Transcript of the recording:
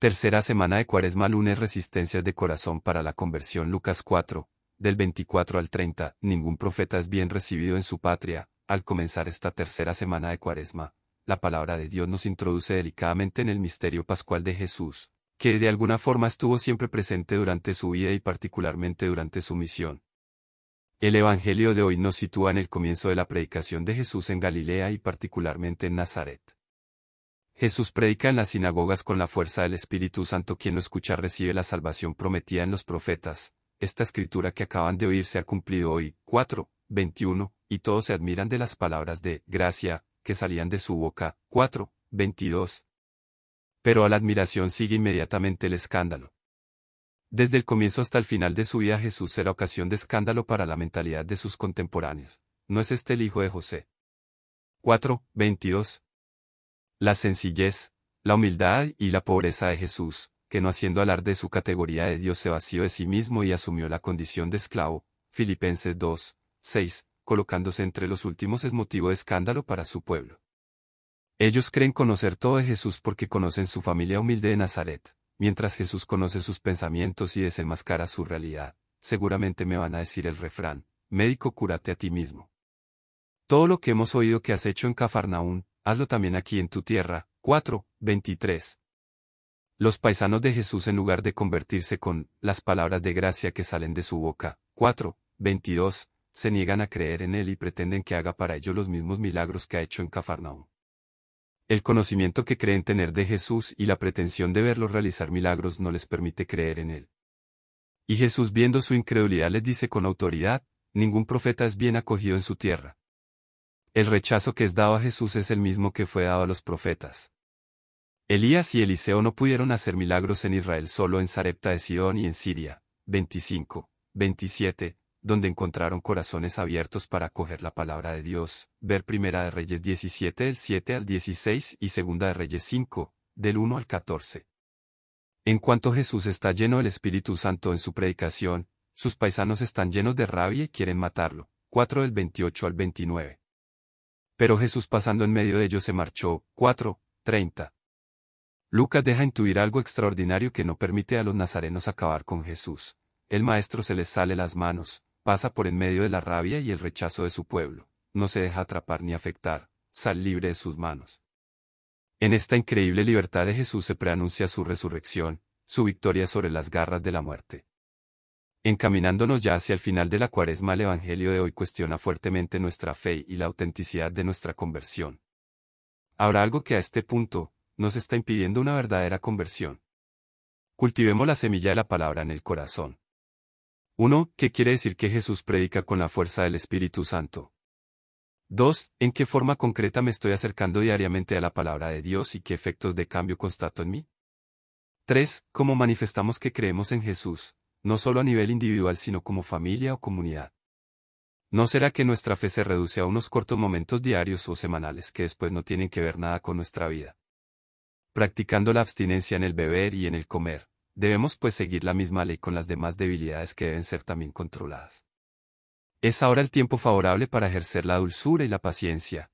Tercera semana de Cuaresma, lunes, resistencias de corazón para la conversión, Lucas 4, del 24 al 30. Ningún profeta es bien recibido en su patria. Al comenzar esta tercera semana de Cuaresma, la palabra de Dios nos introduce delicadamente en el misterio pascual de Jesús, que de alguna forma estuvo siempre presente durante su vida y particularmente durante su misión. El Evangelio de hoy nos sitúa en el comienzo de la predicación de Jesús en Galilea y particularmente en Nazaret. Jesús predica en las sinagogas con la fuerza del Espíritu Santo. Quien lo escucha recibe la salvación prometida en los profetas. Esta escritura que acaban de oír se ha cumplido hoy. 4, 21, y todos se admiran de las palabras de gracia que salían de su boca. 4, 22. Pero a la admiración sigue inmediatamente el escándalo. Desde el comienzo hasta el final de su vida Jesús era ocasión de escándalo para la mentalidad de sus contemporáneos. ¿No es este el hijo de José? 4, 22, la sencillez, la humildad y la pobreza de Jesús, que no haciendo alarde de su categoría de Dios se vació de sí mismo y asumió la condición de esclavo, Filipenses 2, 6, colocándose entre los últimos es motivo de escándalo para su pueblo. Ellos creen conocer todo de Jesús porque conocen su familia humilde de Nazaret, mientras Jesús conoce sus pensamientos y desenmascara su realidad. Seguramente me van a decir el refrán, médico cúrate a ti mismo. Todo lo que hemos oído que has hecho en Cafarnaún, hazlo también aquí en tu tierra. 4, 23. Los paisanos de Jesús en lugar de convertirse con las palabras de gracia que salen de su boca, 4, 22, se niegan a creer en Él y pretenden que haga para ellos los mismos milagros que ha hecho en Cafarnaum. El conocimiento que creen tener de Jesús y la pretensión de verlo realizar milagros no les permite creer en Él. Y Jesús viendo su incredulidad les dice con autoridad, ningún profeta es bien acogido en su tierra. El rechazo que es dado a Jesús es el mismo que fue dado a los profetas. Elías y Eliseo no pudieron hacer milagros en Israel, solo en Sarepta de Sidón y en Siria, 25, 27, donde encontraron corazones abiertos para acoger la palabra de Dios, ver Primera de Reyes 17 del 7 al 16 y Segunda de Reyes 5, del 1 al 14. En cuanto Jesús está lleno del Espíritu Santo en su predicación, sus paisanos están llenos de rabia y quieren matarlo, 4 del 28 al 29 pero Jesús pasando en medio de ellos se marchó. 4. 30. Lucas deja intuir algo extraordinario que no permite a los nazarenos acabar con Jesús. El maestro se les sale las manos, pasa por en medio de la rabia y el rechazo de su pueblo, no se deja atrapar ni afectar, sal libre de sus manos. En esta increíble libertad de Jesús se preanuncia su resurrección, su victoria sobre las garras de la muerte. Encaminándonos ya hacia el final de la cuaresma, el Evangelio de hoy cuestiona fuertemente nuestra fe y la autenticidad de nuestra conversión. Habrá algo que a este punto nos está impidiendo una verdadera conversión. Cultivemos la semilla de la palabra en el corazón. 1. ¿Qué quiere decir que Jesús predica con la fuerza del Espíritu Santo? 2. ¿En qué forma concreta me estoy acercando diariamente a la palabra de Dios y qué efectos de cambio constato en mí? 3. ¿Cómo manifestamos que creemos en Jesús? no solo a nivel individual sino como familia o comunidad. ¿No será que nuestra fe se reduce a unos cortos momentos diarios o semanales que después no tienen que ver nada con nuestra vida? Practicando la abstinencia en el beber y en el comer, debemos pues seguir la misma ley con las demás debilidades que deben ser también controladas. Es ahora el tiempo favorable para ejercer la dulzura y la paciencia,